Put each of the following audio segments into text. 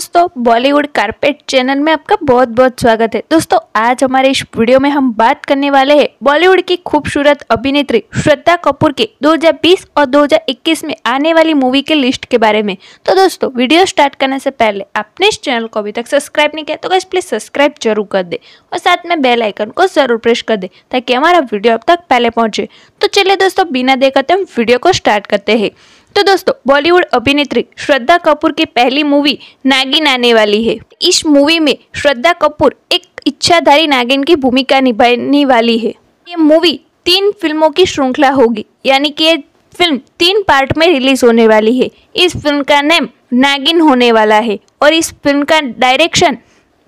दोस्तों Bollywood carpet channel में आपका बहुत बहुत स्वागत है दोस्तों आज हमारे इस वीडियो में हम बात करने वाले हैं बॉलीवुड की खूबसूरत अभिनेत्री श्रद्धा कपूर के 2020 और 2021 में आने वाली मूवी के लिस्ट के बारे में तो दोस्तों वीडियो स्टार्ट करने से पहले आपने इस चैनल को अभी तक सब्सक्राइब नहीं किया तो कैसे प्लीज सब्सक्राइब जरूर कर दे और साथ में बेलाइकन को जरूर प्रेस कर दे ताकि हमारा वीडियो अब तक पहले पहुंचे तो चलिए दोस्तों बिना देखते हम वीडियो को स्टार्ट करते हैं तो दोस्तों बॉलीवुड अभिनेत्री श्रद्धा कपूर की पहली मूवी नागिन आने वाली है इस मूवी में श्रद्धा कपूर एक इच्छाधारी नागिन की भूमिका निभाने वाली है ये मूवी तीन फिल्मों की श्रृंखला होगी यानी कि ये फिल्म तीन पार्ट में रिलीज होने वाली है इस फिल्म का नेम नागिन होने वाला है और इस फिल्म का डायरेक्शन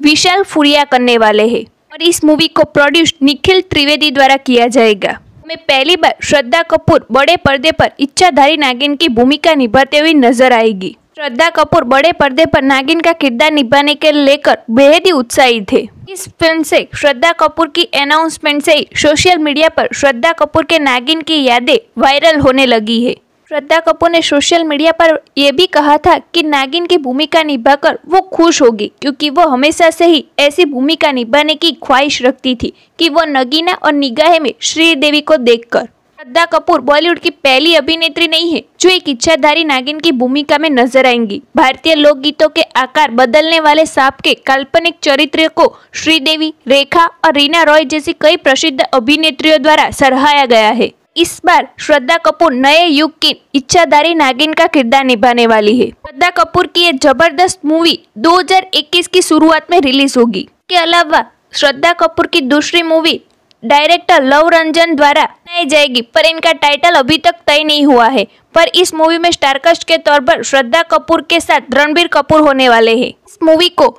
विशाल फुरिया करने वाले है और इस मूवी को प्रोड्यूस निखिल त्रिवेदी द्वारा किया जाएगा में पहली बार श्रद्धा कपूर बड़े पर्दे पर इच्छाधारी नागिन की भूमिका निभाते हुए नजर आएगी श्रद्धा कपूर बड़े पर्दे पर नागिन का किरदार निभाने के लेकर बेहद ही उत्साहित थे इस फिल्म से श्रद्धा कपूर की अनाउंसमेंट से ही सोशल मीडिया पर श्रद्धा कपूर के नागिन की यादें वायरल होने लगी है श्रद्धा कपूर ने सोशल मीडिया पर यह भी कहा था कि नागिन की भूमिका निभाकर वो खुश होगी क्योंकि वो हमेशा से ही ऐसी भूमिका निभाने की ख्वाहिश रखती थी कि वो नगीना और निगाहे में श्रीदेवी को देखकर श्रद्धा कपूर बॉलीवुड की पहली अभिनेत्री नहीं है जो एक इच्छाधारी नागिन की भूमिका में नजर आएंगी भारतीय लोकगीतों के आकार बदलने वाले सांप के काल्पनिक चरित्र को श्रीदेवी रेखा और रीना रॉय जैसी कई प्रसिद्ध अभिनेत्रियों द्वारा सराहाया गया है इस बार श्रद्धा कपूर नए युग की इच्छाधारी नागिन का किरदार निभाने वाली है श्रद्धा कपूर की ये जबरदस्त मूवी 2021 की शुरुआत में रिलीज होगी के अलावा श्रद्धा कपूर की दूसरी मूवी डायरेक्टर लव रंजन द्वारा बनाई जाएगी पर इनका टाइटल अभी तक तय नहीं हुआ है पर इस मूवी में स्टारकास्ट के तौर पर श्रद्धा कपूर के साथ रणबीर कपूर होने वाले है इस मूवी को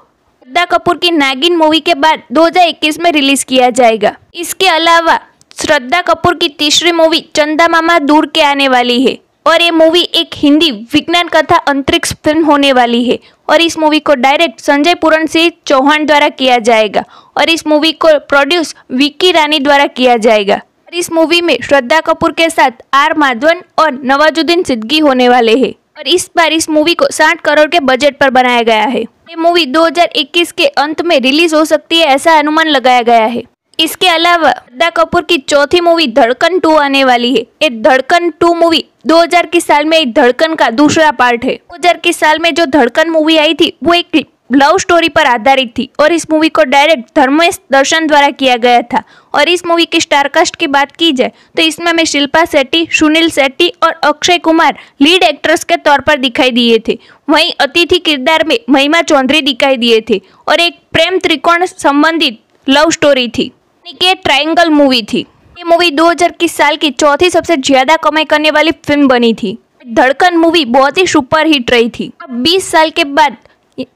श्रद्धा कपूर की नागिन मूवी के बाद 2021 में रिलीज किया जाएगा इसके अलावा श्रद्धा कपूर की तीसरी मूवी चंदा मामा दूर के आने वाली है और ये मूवी एक हिंदी विज्ञान कथा अंतरिक्ष फिल्म होने वाली है और इस मूवी को डायरेक्ट संजय पुरन सिंह चौहान द्वारा किया जाएगा और इस मूवी को प्रोड्यूस विक्की रानी द्वारा किया जाएगा और इस मूवी में श्रद्धा कपूर के साथ आर माधवन और नवाजुद्दीन सिद्दगी होने वाले है और इस बार इस मूवी को साठ करोड़ के बजट पर बनाया गया है ये मूवी 2021 के अंत में रिलीज हो सकती है ऐसा अनुमान लगाया गया है इसके अलावा श्रद्धा कपूर की चौथी मूवी धड़कन टू आने वाली है ये धड़कन टू मूवी 2000 के साल में एक धड़कन का दूसरा पार्ट है 2000 के साल में जो धड़कन मूवी आई थी वो एक लव स्टोरी पर आधारित थी और इस मूवी को डायरेक्ट धर्मेश दर्शन द्वारा किया गया था और इस मूवी के स्टारकास्ट की बात की जाए तो इसमें हमें शिल्पा शेट्टी सुनील शेट्टी और अक्षय कुमार लीड एक्ट्रेस के तौर पर दिखाई दिए थे वहीं अतिथि किरदार में महिमा चौधरी दिखाई दिए थे और एक प्रेम त्रिकोण संबंधित लव स्टोरी थी के ट्रायंगल मूवी थी ये मूवी 2000 की साल की चौथी सबसे ज्यादा कमाई करने वाली फिल्म बनी थी धड़कन मूवी बहुत ही सुपर हिट रही थी अब 20 साल के बाद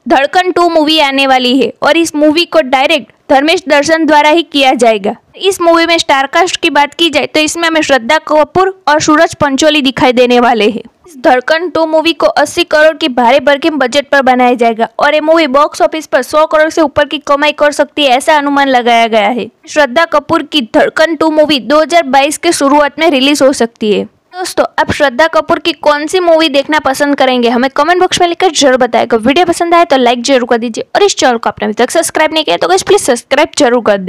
धड़कन टू मूवी आने वाली है और इस मूवी को डायरेक्ट धर्मेश दर्शन द्वारा ही किया जाएगा इस मूवी में स्टारकास्ट की बात की जाए तो इसमें हमें श्रद्धा कपूर और सूरज पंचोली दिखाई देने वाले है इस धड़कन टू मूवी को 80 करोड़ की भारी भरकम बजट पर बनाया जाएगा और ये मूवी बॉक्स ऑफिस पर 100 करोड़ से ऊपर की कमाई कर सकती है ऐसा अनुमान लगाया गया है श्रद्धा कपूर की धड़कन टू मूवी 2022 के शुरुआत में रिलीज हो सकती है दोस्तों आप श्रद्धा कपूर की कौन सी मूवी देखना पसंद करेंगे हमें कमेंट बॉक्स में लिखकर जरूर बताएगा वीडियो पसंद आए तो लाइक जरूर कर दीजिए और इस चैनल को आपने अभी तक सब्सक्राइब नहीं किया तो प्लीज सब्सक्राइब जरूर कर दे